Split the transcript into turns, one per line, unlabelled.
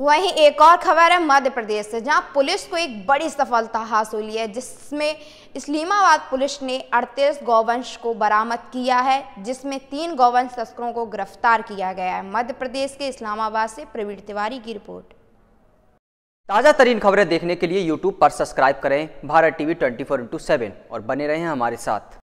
वहीं एक और खबर है मध्य प्रदेश से जहां पुलिस को एक बड़ी सफलता हासिल हुई है जिसमें इस्लीमाबाद पुलिस ने 38 गौवंश को बरामद किया है जिसमें तीन गौवंश तस्करों को गिरफ्तार किया गया है मध्य प्रदेश के इस्लामाबाद से प्रवीण तिवारी की रिपोर्ट
ताज़ा तरीन खबरें देखने के लिए यूट्यूब पर सब्सक्राइब करें Bharat TV twenty four into seven और बने रहें हमारे साथ